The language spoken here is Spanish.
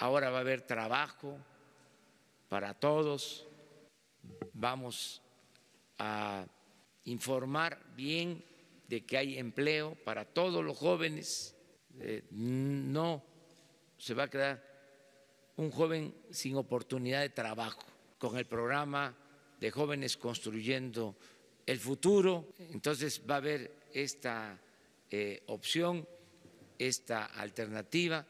ahora va a haber trabajo para todos, vamos a informar bien de que hay empleo para todos los jóvenes, eh, no se va a quedar un joven sin oportunidad de trabajo con el programa de jóvenes construyendo el futuro. Entonces va a haber esta eh, opción, esta alternativa.